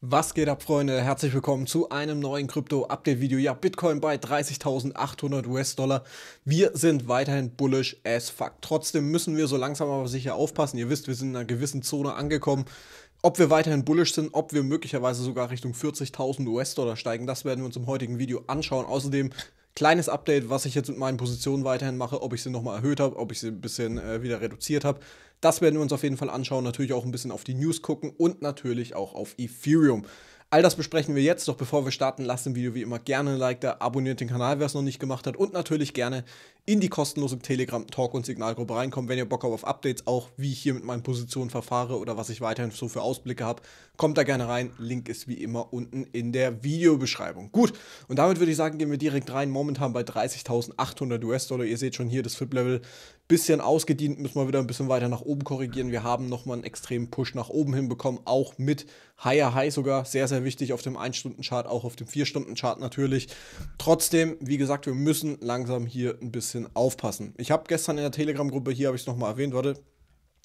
Was geht ab, Freunde? Herzlich willkommen zu einem neuen Krypto-Update-Video. Ja, Bitcoin bei 30.800 US-Dollar. Wir sind weiterhin bullish as fuck. Trotzdem müssen wir so langsam aber sicher aufpassen. Ihr wisst, wir sind in einer gewissen Zone angekommen. Ob wir weiterhin bullish sind, ob wir möglicherweise sogar Richtung 40.000 US-Dollar steigen, das werden wir uns im heutigen Video anschauen. Außerdem kleines Update, was ich jetzt mit meinen Positionen weiterhin mache, ob ich sie nochmal erhöht habe, ob ich sie ein bisschen äh, wieder reduziert habe. Das werden wir uns auf jeden Fall anschauen, natürlich auch ein bisschen auf die News gucken und natürlich auch auf Ethereum. All das besprechen wir jetzt, doch bevor wir starten, lasst dem Video wie immer gerne ein Like da, abonniert den Kanal, wer es noch nicht gemacht hat und natürlich gerne in die kostenlose Telegram-Talk- und Signalgruppe reinkommen, wenn ihr Bock habt auf Updates, auch wie ich hier mit meinen Positionen verfahre oder was ich weiterhin so für Ausblicke habe, kommt da gerne rein, Link ist wie immer unten in der Videobeschreibung. Gut, und damit würde ich sagen, gehen wir direkt rein, momentan bei 30.800 US-Dollar, ihr seht schon hier das FIP-Level bisschen ausgedient, müssen wir wieder ein bisschen weiter nach oben korrigieren. Wir haben nochmal einen extremen Push nach oben hinbekommen, auch mit Higher High sogar, sehr, sehr wichtig auf dem 1-Stunden-Chart, auch auf dem 4-Stunden-Chart natürlich. Trotzdem, wie gesagt, wir müssen langsam hier ein bisschen aufpassen. Ich habe gestern in der Telegram-Gruppe, hier habe ich es nochmal erwähnt, warte,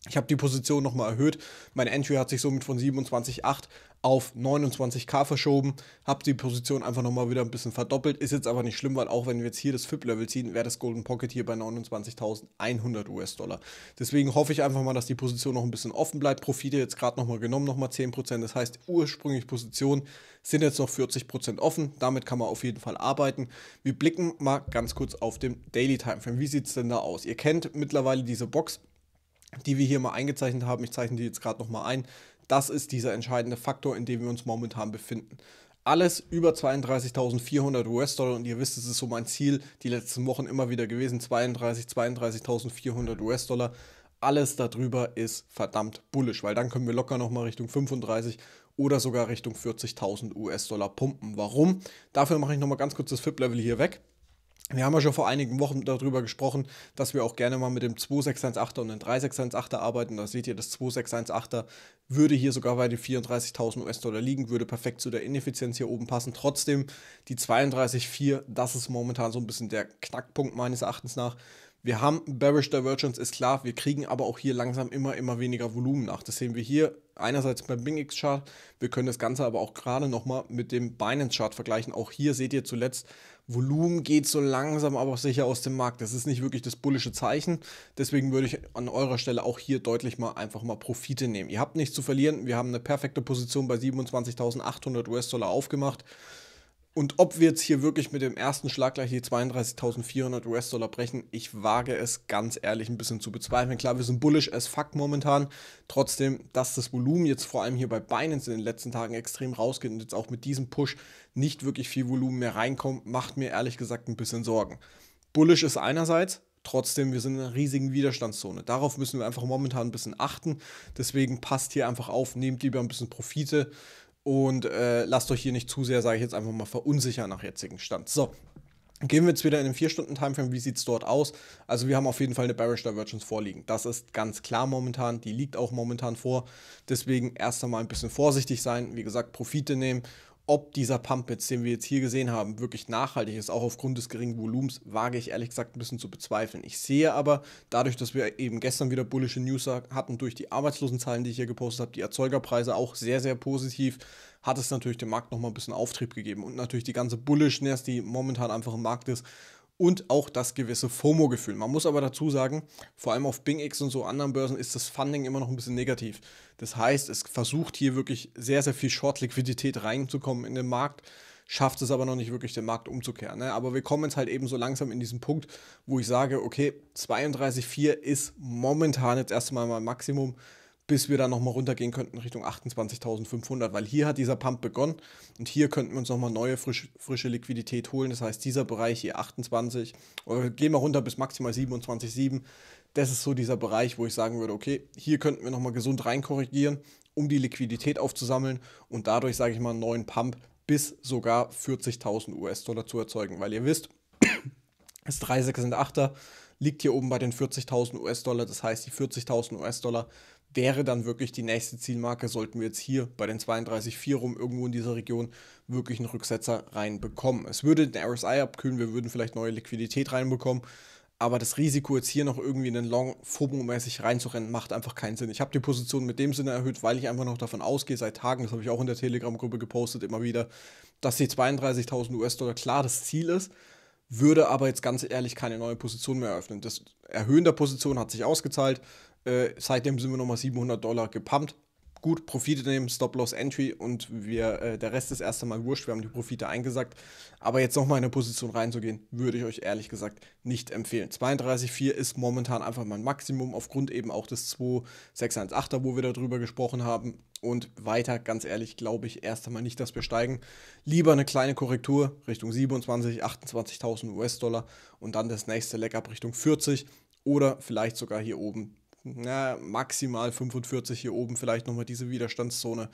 ich habe die Position nochmal erhöht. Mein Entry hat sich somit von 27,8 auf 29k verschoben. Habe die Position einfach nochmal wieder ein bisschen verdoppelt. Ist jetzt aber nicht schlimm, weil auch wenn wir jetzt hier das FIP-Level ziehen, wäre das Golden Pocket hier bei 29.100 US-Dollar. Deswegen hoffe ich einfach mal, dass die Position noch ein bisschen offen bleibt. Profite jetzt gerade nochmal genommen, nochmal 10%. Das heißt, ursprünglich Positionen sind jetzt noch 40% offen. Damit kann man auf jeden Fall arbeiten. Wir blicken mal ganz kurz auf dem Daily Timeframe. Wie sieht es denn da aus? Ihr kennt mittlerweile diese Box die wir hier mal eingezeichnet haben, ich zeichne die jetzt gerade nochmal ein, das ist dieser entscheidende Faktor, in dem wir uns momentan befinden. Alles über 32.400 US-Dollar und ihr wisst, es ist so mein Ziel die letzten Wochen immer wieder gewesen, 32, 32.400 US-Dollar. Alles darüber ist verdammt bullisch, weil dann können wir locker nochmal Richtung 35 oder sogar Richtung 40.000 US-Dollar pumpen. Warum? Dafür mache ich nochmal ganz kurz das FIP-Level hier weg. Wir haben ja schon vor einigen Wochen darüber gesprochen, dass wir auch gerne mal mit dem 2618er und dem 3618er arbeiten. Da seht ihr, das 2618er würde hier sogar bei den 34.000 US-Dollar liegen, würde perfekt zu der Ineffizienz hier oben passen. Trotzdem, die 32,4, das ist momentan so ein bisschen der Knackpunkt meines Erachtens nach. Wir haben Bearish Divergence, ist klar, wir kriegen aber auch hier langsam immer, immer weniger Volumen nach. Das sehen wir hier einerseits beim BingX Chart, wir können das Ganze aber auch gerade nochmal mit dem Binance Chart vergleichen. Auch hier seht ihr zuletzt, Volumen geht so langsam aber sicher aus dem Markt. Das ist nicht wirklich das bullische Zeichen. Deswegen würde ich an eurer Stelle auch hier deutlich mal einfach mal Profite nehmen. Ihr habt nichts zu verlieren. Wir haben eine perfekte Position bei 27.800 US-Dollar aufgemacht. Und ob wir jetzt hier wirklich mit dem ersten Schlag gleich die 32.400 US-Dollar brechen, ich wage es ganz ehrlich ein bisschen zu bezweifeln. Klar, wir sind bullish as fuck momentan. Trotzdem, dass das Volumen jetzt vor allem hier bei Binance in den letzten Tagen extrem rausgeht und jetzt auch mit diesem Push nicht wirklich viel Volumen mehr reinkommt, macht mir ehrlich gesagt ein bisschen Sorgen. Bullish ist einerseits, Trotzdem, wir sind in einer riesigen Widerstandszone. Darauf müssen wir einfach momentan ein bisschen achten. Deswegen passt hier einfach auf, nehmt lieber ein bisschen Profite und äh, lasst euch hier nicht zu sehr, sage ich jetzt einfach mal, verunsichern nach jetzigem Stand. So, Gehen wir jetzt wieder in den 4-Stunden-Timeframe, wie sieht es dort aus? Also wir haben auf jeden Fall eine Bearish Divergence vorliegen. Das ist ganz klar momentan, die liegt auch momentan vor. Deswegen erst einmal ein bisschen vorsichtig sein, wie gesagt, Profite nehmen ob dieser Pump jetzt, den wir jetzt hier gesehen haben, wirklich nachhaltig ist, auch aufgrund des geringen Volumens, wage ich ehrlich gesagt ein bisschen zu bezweifeln. Ich sehe aber, dadurch, dass wir eben gestern wieder bullische News hatten, durch die Arbeitslosenzahlen, die ich hier gepostet habe, die Erzeugerpreise auch sehr, sehr positiv, hat es natürlich dem Markt nochmal ein bisschen Auftrieb gegeben und natürlich die ganze Bullishness, die momentan einfach im Markt ist und auch das gewisse FOMO-Gefühl. Man muss aber dazu sagen, vor allem auf BingX und so anderen Börsen ist das Funding immer noch ein bisschen negativ. Das heißt, es versucht hier wirklich sehr, sehr viel Short-Liquidität reinzukommen in den Markt, schafft es aber noch nicht wirklich, den Markt umzukehren. Ne? Aber wir kommen jetzt halt eben so langsam in diesen Punkt, wo ich sage, okay, 32,4 ist momentan jetzt erstmal mein Maximum bis wir dann nochmal runtergehen könnten Richtung 28.500, weil hier hat dieser Pump begonnen und hier könnten wir uns nochmal neue frisch, frische Liquidität holen. Das heißt, dieser Bereich hier 28, oder gehen wir runter bis maximal 27,7. Das ist so dieser Bereich, wo ich sagen würde, okay, hier könnten wir nochmal gesund reinkorrigieren, um die Liquidität aufzusammeln und dadurch, sage ich mal, einen neuen Pump bis sogar 40.000 US-Dollar zu erzeugen, weil ihr wisst, das 36 sind 8er, liegt hier oben bei den 40.000 US-Dollar, das heißt, die 40.000 US-Dollar wäre dann wirklich die nächste Zielmarke, sollten wir jetzt hier bei den 32,4 rum irgendwo in dieser Region wirklich einen Rücksetzer reinbekommen. Es würde den RSI abkühlen, wir würden vielleicht neue Liquidität reinbekommen, aber das Risiko jetzt hier noch irgendwie in den Long FOMO-mäßig reinzurennen, macht einfach keinen Sinn. Ich habe die Position mit dem Sinne erhöht, weil ich einfach noch davon ausgehe, seit Tagen, das habe ich auch in der Telegram-Gruppe gepostet immer wieder, dass die 32.000 US-Dollar klar das Ziel ist, würde aber jetzt ganz ehrlich keine neue Position mehr eröffnen. Das Erhöhen der Position hat sich ausgezahlt. Äh, seitdem sind wir nochmal 700 Dollar gepumpt. Gut, Profite nehmen, Stop-Loss-Entry und wir, äh, der Rest ist erst einmal wurscht. Wir haben die Profite eingesackt. Aber jetzt nochmal in eine Position reinzugehen, würde ich euch ehrlich gesagt nicht empfehlen. 32,4 ist momentan einfach mein Maximum, aufgrund eben auch des 2,618er, wo wir darüber gesprochen haben. Und weiter, ganz ehrlich, glaube ich erst einmal nicht, dass wir steigen. Lieber eine kleine Korrektur Richtung 27, 28.000 US-Dollar und dann das nächste leck up Richtung 40 oder vielleicht sogar hier oben na, maximal 45 hier oben vielleicht nochmal diese Widerstandszone.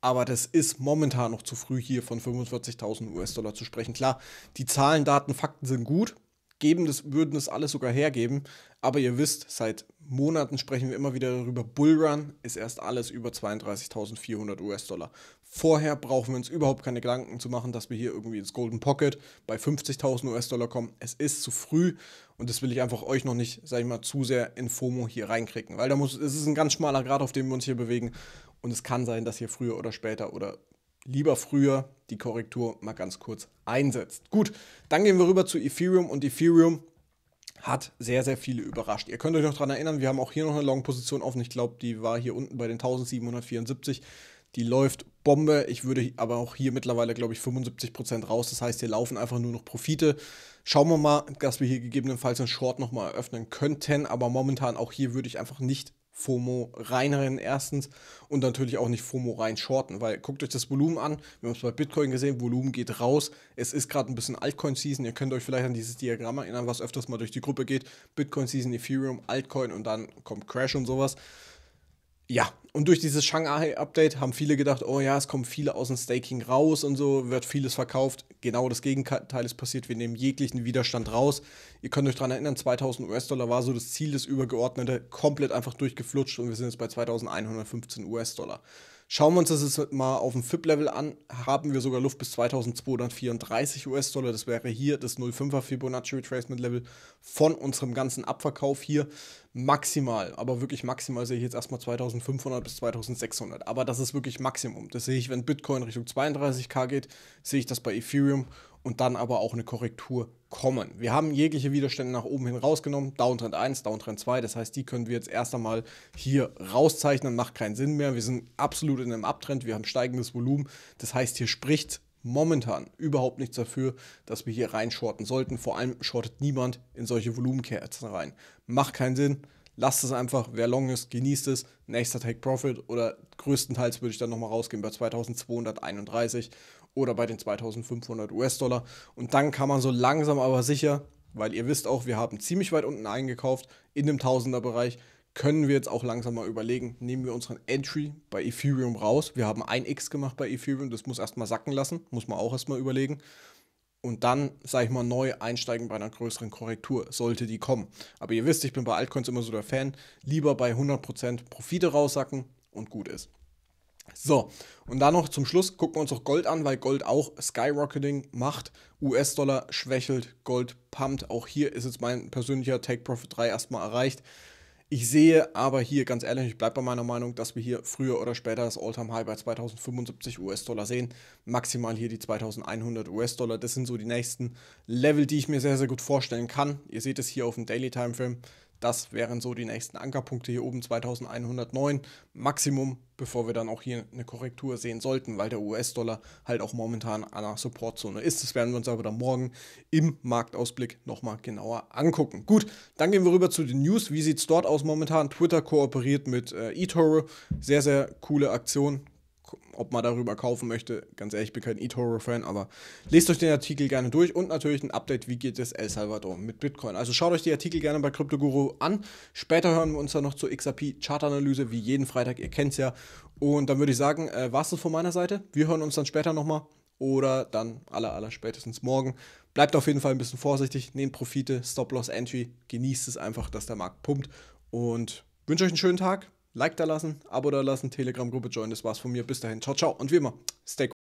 Aber das ist momentan noch zu früh, hier von 45.000 US-Dollar zu sprechen. Klar, die Zahlen, Daten, Fakten sind gut, geben das, würden das alles sogar hergeben. Aber ihr wisst, seit Monaten sprechen wir immer wieder darüber, Bullrun ist erst alles über 32.400 US-Dollar. Vorher brauchen wir uns überhaupt keine Gedanken zu machen, dass wir hier irgendwie ins Golden Pocket bei 50.000 US-Dollar kommen. Es ist zu früh und das will ich einfach euch noch nicht, sag ich mal, zu sehr in FOMO hier reinkriegen, weil da muss, es ist ein ganz schmaler Grad, auf dem wir uns hier bewegen und es kann sein, dass hier früher oder später oder lieber früher die Korrektur mal ganz kurz einsetzt. Gut, dann gehen wir rüber zu Ethereum und Ethereum hat sehr, sehr viele überrascht. Ihr könnt euch noch daran erinnern, wir haben auch hier noch eine Long-Position offen. Ich glaube, die war hier unten bei den 1774. Die läuft Bombe. Ich würde aber auch hier mittlerweile, glaube ich, 75% raus. Das heißt, hier laufen einfach nur noch Profite. Schauen wir mal, dass wir hier gegebenenfalls einen Short nochmal eröffnen könnten. Aber momentan auch hier würde ich einfach nicht FOMO reinrennen erstens und natürlich auch nicht FOMO rein shorten, weil guckt euch das Volumen an, wir haben es bei Bitcoin gesehen, Volumen geht raus, es ist gerade ein bisschen Altcoin-Season, ihr könnt euch vielleicht an dieses Diagramm erinnern, was öfters mal durch die Gruppe geht, Bitcoin-Season, Ethereum, Altcoin und dann kommt Crash und sowas. Ja, und durch dieses Shanghai-Update haben viele gedacht, oh ja, es kommen viele aus dem Staking raus und so, wird vieles verkauft. Genau das Gegenteil ist passiert, wir nehmen jeglichen Widerstand raus. Ihr könnt euch daran erinnern, 2000 US-Dollar war so das Ziel, das übergeordnete, komplett einfach durchgeflutscht und wir sind jetzt bei 2115 US-Dollar. Schauen wir uns das jetzt mal auf dem FIP-Level an, haben wir sogar Luft bis 2234 US-Dollar. Das wäre hier das 0,5er Fibonacci Retracement-Level von unserem ganzen Abverkauf hier. Maximal, aber wirklich maximal sehe ich jetzt erstmal 2500 bis 2600. Aber das ist wirklich Maximum. Das sehe ich, wenn Bitcoin Richtung 32k geht, sehe ich das bei Ethereum und dann aber auch eine Korrektur kommen. Wir haben jegliche Widerstände nach oben hin rausgenommen, Downtrend 1, Downtrend 2, das heißt, die können wir jetzt erst einmal hier rauszeichnen, macht keinen Sinn mehr. Wir sind absolut in einem Abtrend, wir haben steigendes Volumen, das heißt, hier spricht momentan überhaupt nichts dafür, dass wir hier reinschorten sollten. Vor allem shortet niemand in solche Volumenkerzen rein. Macht keinen Sinn. Lasst es einfach, wer long ist, genießt es. Nächster Take Profit oder größtenteils würde ich dann nochmal rausgehen bei 2231 oder bei den 2500 US-Dollar. Und dann kann man so langsam aber sicher, weil ihr wisst auch, wir haben ziemlich weit unten eingekauft, in dem Tausender-Bereich, können wir jetzt auch langsam mal überlegen, nehmen wir unseren Entry bei Ethereum raus. Wir haben ein x gemacht bei Ethereum, das muss erstmal sacken lassen, muss man auch erstmal überlegen. Und dann, sag ich mal, neu einsteigen bei einer größeren Korrektur, sollte die kommen. Aber ihr wisst, ich bin bei Altcoins immer so der Fan, lieber bei 100% Profite raussacken und gut ist. So, und dann noch zum Schluss gucken wir uns auch Gold an, weil Gold auch Skyrocketing macht. US-Dollar schwächelt, Gold pumpt. Auch hier ist jetzt mein persönlicher Take Profit 3 erstmal erreicht. Ich sehe aber hier, ganz ehrlich, ich bleibe bei meiner Meinung, dass wir hier früher oder später das All-Time-High bei 2075 US-Dollar sehen. Maximal hier die 2100 US-Dollar. Das sind so die nächsten Level, die ich mir sehr, sehr gut vorstellen kann. Ihr seht es hier auf dem Daily-Timeframe. Das wären so die nächsten Ankerpunkte hier oben 2109 Maximum, bevor wir dann auch hier eine Korrektur sehen sollten, weil der US-Dollar halt auch momentan an der Supportzone ist. Das werden wir uns aber dann morgen im Marktausblick nochmal genauer angucken. Gut, dann gehen wir rüber zu den News. Wie sieht es dort aus momentan? Twitter kooperiert mit äh, eToro. Sehr, sehr coole Aktion ob man darüber kaufen möchte. Ganz ehrlich, ich bin kein eToro-Fan, aber lest euch den Artikel gerne durch und natürlich ein Update, wie geht es El Salvador mit Bitcoin. Also schaut euch die Artikel gerne bei CryptoGuru an. Später hören wir uns dann noch zur XRP-Chartanalyse, wie jeden Freitag, ihr kennt es ja. Und dann würde ich sagen, äh, war's das von meiner Seite. Wir hören uns dann später nochmal oder dann aller, aller spätestens morgen. Bleibt auf jeden Fall ein bisschen vorsichtig, nehmt Profite, Stop-Loss-Entry, genießt es einfach, dass der Markt pumpt und wünsche euch einen schönen Tag. Like da lassen, Abo da lassen, Telegram-Gruppe joinen. Das war's von mir. Bis dahin. Ciao, ciao. Und wie immer, stay